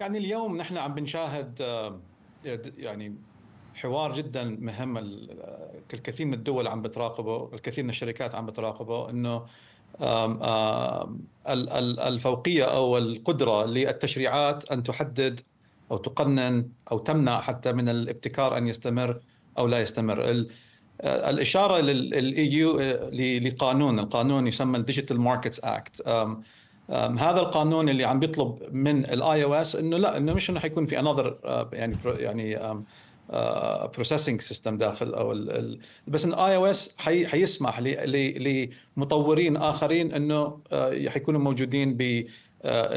يعني اليوم نحن عم بنشاهد آه، يعني حوار جدا مهم آه، الكثير من الدول عم بتراقبه الكثير من الشركات عم بتراقبه انه الفوقيه او القدره للتشريعات ان تحدد او تقنن او تمنع حتى من الابتكار ان يستمر او لا يستمر آه، الاشاره للاي e يو لقانون القانون يسمى الديجيتال ماركتس اكت هذا القانون اللي عم بيطلب من الاي او اس انه لا انه مش انه حيكون في انذر يعني يعني بروسيسنج سيستم آه، داخل او الـ الـ بس ان الاي او اس حيسمح لمطورين اخرين انه آه، حيكونوا موجودين ب آه،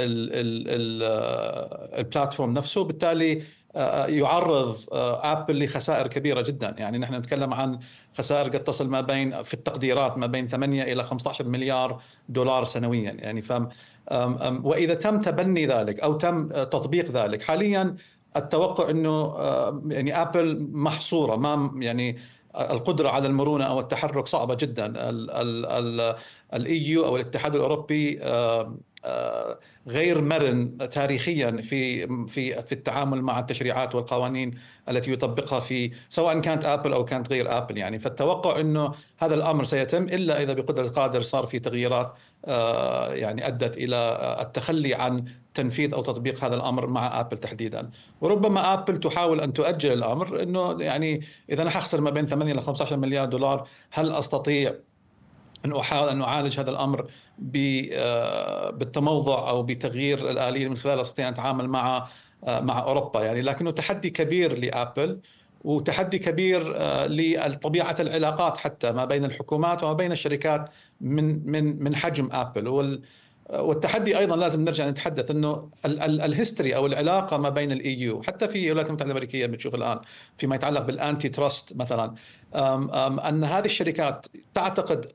البلاتفورم نفسه بالتالي يعرض ابل آه، لخسائر كبيره جدا يعني نحن نتكلم عن خسائر قد تصل ما بين في التقديرات ما بين 8 الى 15 مليار دولار سنويا يعني فم واذا تم تبني ذلك او تم آه، تطبيق ذلك حاليا التوقع انه يعني ابل محصوره ما يعني القدرة على المرونة أو التحرك صعبة جدا الايو او الاتحاد الاوروبي غير مرن تاريخيا في في في التعامل مع التشريعات والقوانين التي يطبقها في سواء كانت ابل او كانت غير ابل يعني فالتوقع انه هذا الامر سيتم الا اذا بقدره القادر صار في تغييرات يعني ادت الى التخلي عن تنفيذ او تطبيق هذا الامر مع ابل تحديدا وربما ابل تحاول ان تؤجل الامر انه يعني اذا انا حخسر ما بين 8 ل 15 مليار دولار هل استطيع أن أحاول أن أعالج هذا الأمر آه، بالتموضع أو بتغيير الآلية من خلال أستطيع أن أتعامل مع آه، مع أوروبا يعني لكنه تحدي كبير لأبل وتحدي كبير آه، لطبيعة العلاقات حتى ما بين الحكومات وما بين الشركات من من من حجم أبل والتحدي ايضا لازم نرجع نتحدث انه الهيستوري او العلاقه ما بين الاي يو e حتى في الولايات المتحده الامريكيه بتشوف الان فيما يتعلق بالانتي تراست مثلا أم أم ان هذه الشركات تعتقد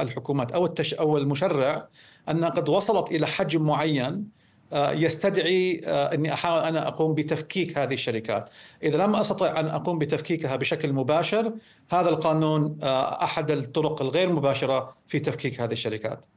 الحكومات او التش او المشرع انها قد وصلت الى حجم معين آه، يستدعي آه، اني احاول انا اقوم بتفكيك هذه الشركات، اذا لم استطع ان اقوم بتفكيكها بشكل مباشر هذا القانون آه، احد الطرق الغير مباشره في تفكيك هذه الشركات.